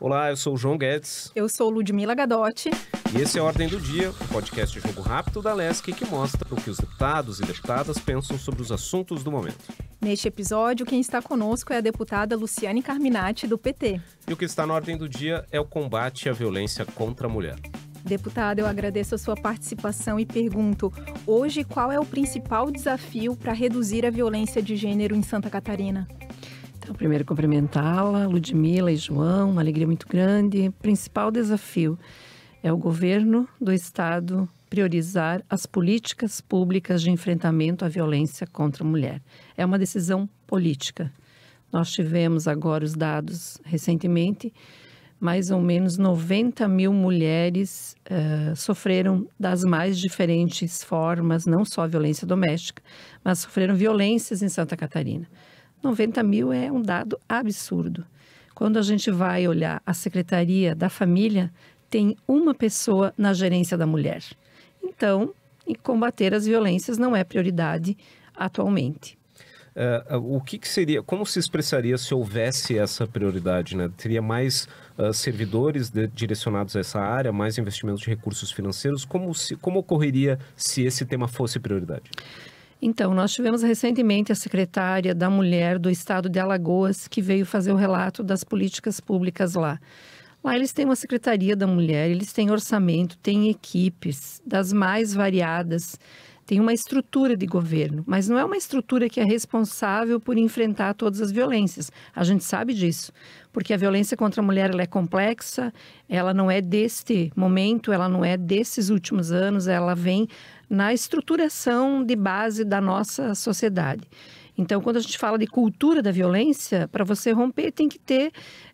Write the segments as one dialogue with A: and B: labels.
A: Olá, eu sou o João Guedes.
B: Eu sou Ludmila Gadotti.
A: E esse é a Ordem do Dia, o podcast Jogo Rápido da LESC que mostra o que os deputados e deputadas pensam sobre os assuntos do momento.
B: Neste episódio, quem está conosco é a deputada Luciane Carminati, do PT.
A: E o que está na Ordem do Dia é o combate à violência contra a mulher.
B: Deputada, eu agradeço a sua participação e pergunto: hoje qual é o principal desafio para reduzir a violência de gênero em Santa Catarina?
C: Eu primeiro é cumprimentá-la, Ludmila e João, uma alegria muito grande. O principal desafio é o governo do estado priorizar as políticas públicas de enfrentamento à violência contra a mulher. É uma decisão política. Nós tivemos agora os dados recentemente, mais ou menos 90 mil mulheres uh, sofreram das mais diferentes formas, não só violência doméstica, mas sofreram violências em Santa Catarina. 90 mil é um dado absurdo. Quando a gente vai olhar a Secretaria da Família, tem uma pessoa na gerência da mulher. Então, combater as violências não é prioridade atualmente.
A: Uh, o que, que, seria, como se expressaria se houvesse essa prioridade, né? Teria mais uh, servidores de, direcionados a essa área, mais investimentos de recursos financeiros? Como, se, como ocorreria se esse tema fosse prioridade?
C: Então, nós tivemos recentemente a secretária da Mulher do Estado de Alagoas, que veio fazer o relato das políticas públicas lá. Lá eles têm uma secretaria da mulher, eles têm orçamento, têm equipes das mais variadas tem uma estrutura de governo, mas não é uma estrutura que é responsável por enfrentar todas as violências. A gente sabe disso, porque a violência contra a mulher ela é complexa, ela não é deste momento, ela não é desses últimos anos, ela vem na estruturação de base da nossa sociedade. Então, quando a gente fala de cultura da violência, para você romper tem que ter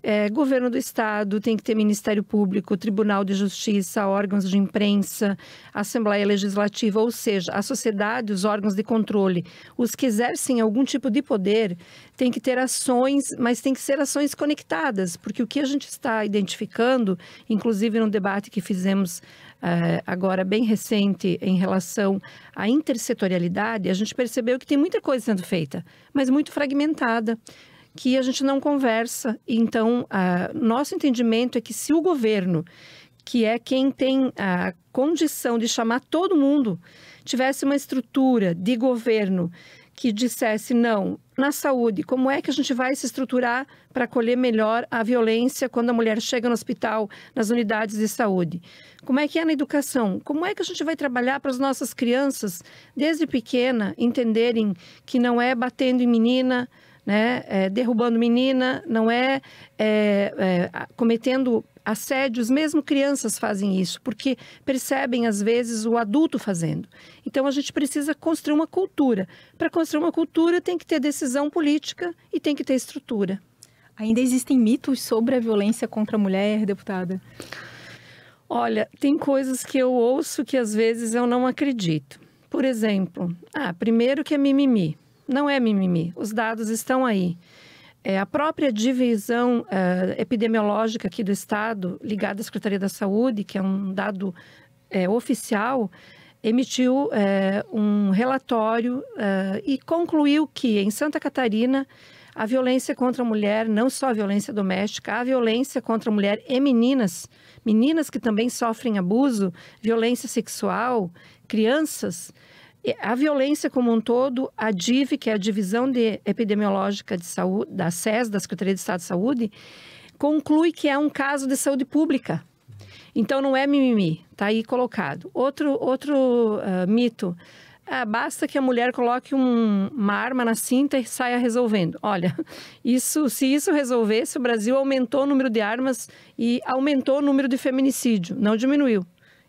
C: é, governo do estado, tem que ter Ministério Público, Tribunal de Justiça, órgãos de imprensa, Assembleia Legislativa, ou seja, a sociedade, os órgãos de controle, os que exercem algum tipo de poder, tem que ter ações, mas tem que ser ações conectadas, porque o que a gente está identificando, inclusive no debate que fizemos é, agora bem recente em relação à intersetorialidade, a gente percebeu que tem muita coisa sendo feita, mas muito fragmentada que a gente não conversa. Então, nosso entendimento é que se o governo, que é quem tem a condição de chamar todo mundo, tivesse uma estrutura de governo que dissesse não na saúde, como é que a gente vai se estruturar para acolher melhor a violência quando a mulher chega no hospital, nas unidades de saúde? Como é que é na educação? Como é que a gente vai trabalhar para as nossas crianças desde pequena entenderem que não é batendo em menina, né? É, derrubando menina, não é, é, é cometendo assédios, mesmo crianças fazem isso, porque percebem às vezes o adulto fazendo. Então a gente precisa construir uma cultura. Para construir uma cultura tem que ter
B: decisão política e tem que ter estrutura. Ainda existem mitos sobre a violência contra a mulher, deputada? Olha, tem coisas que eu ouço que às
C: vezes eu não acredito. Por exemplo, ah, primeiro que é mimimi não é mimimi, os dados estão aí. É, a própria divisão é, epidemiológica aqui do Estado, ligada à Secretaria da Saúde, que é um dado é, oficial, emitiu é, um relatório é, e concluiu que em Santa Catarina a violência contra a mulher, não só a violência doméstica, a violência contra a mulher e meninas, meninas que também sofrem abuso, violência sexual, crianças, a violência como um todo, a DIV, que é a Divisão de Epidemiológica de Saúde, da SES, da Secretaria de Estado de Saúde, conclui que é um caso de saúde pública. Então não é mimimi, tá aí colocado. Outro, outro uh, mito. Ah, basta que a mulher coloque um, uma arma na cinta e saia resolvendo. Olha, isso, se isso resolvesse, o Brasil aumentou o número de armas e aumentou o número de feminicídio, não diminuiu.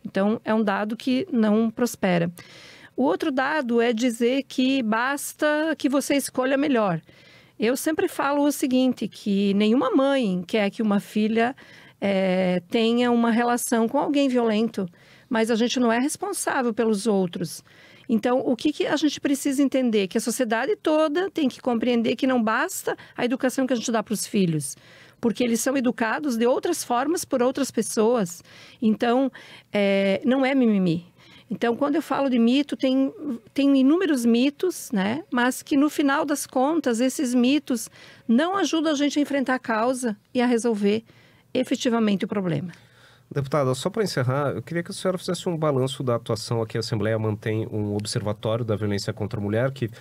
C: Então é um dado que não prospera. O outro dado é dizer que basta que você escolha melhor. Eu sempre falo o seguinte, que nenhuma mãe quer que uma filha é, tenha uma relação com alguém violento, mas a gente não é responsável pelos outros. Então, o que, que, a gente precisa entender? Que a sociedade toda tem que compreender que não basta a educação que a gente dá para os filhos, porque eles são educados de outras formas por outras pessoas. Então, é, não é mimimi. Então, quando eu falo de mito, tem, tem inúmeros mitos, né? Mas que no final das contas, esses mitos não ajudam a gente a enfrentar a causa e a resolver efetivamente o problema.
A: Deputada, só para encerrar, eu queria que a senhora fizesse um balanço da atuação aqui. A Assembleia mantém um observatório da violência contra a mulher que uh,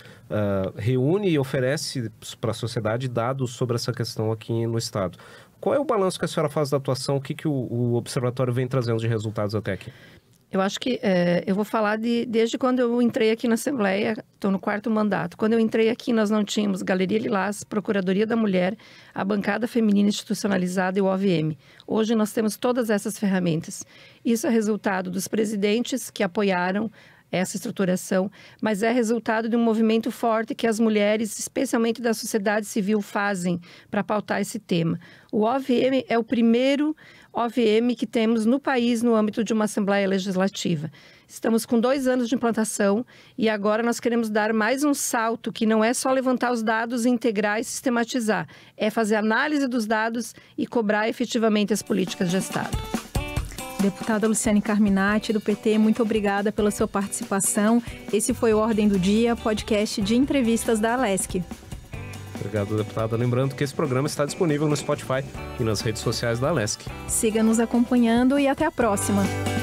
A: reúne e oferece para a sociedade dados sobre essa questão aqui no Estado. Qual é o balanço que a senhora faz da atuação? O que, que o, o observatório vem trazendo de resultados até aqui?
C: Eu acho que é, eu vou falar de desde quando eu entrei aqui na Assembleia, estou no quarto mandato. Quando eu entrei aqui, nós não tínhamos Galeria Lilás, Procuradoria da Mulher, a Bancada Feminina Institucionalizada e o OVM. Hoje nós temos todas essas ferramentas. Isso é resultado dos presidentes que apoiaram essa estruturação, mas é resultado de um movimento forte que as mulheres, especialmente da sociedade civil, fazem para pautar esse tema. O OVM é o primeiro OVM que temos no país no âmbito de uma Assembleia Legislativa. Estamos com dois anos de implantação e agora nós queremos dar mais um salto que não é só levantar os dados, integrar e sistematizar, é fazer análise dos dados e cobrar efetivamente
B: as políticas de Estado. Deputada Luciane Carminati, do PT, muito obrigada pela sua participação. Esse foi o Ordem do Dia, podcast de entrevistas da Alesc.
A: Obrigado, deputada. Lembrando que esse programa está disponível no Spotify e nas redes sociais da Alesc.
B: Siga nos acompanhando e até a próxima.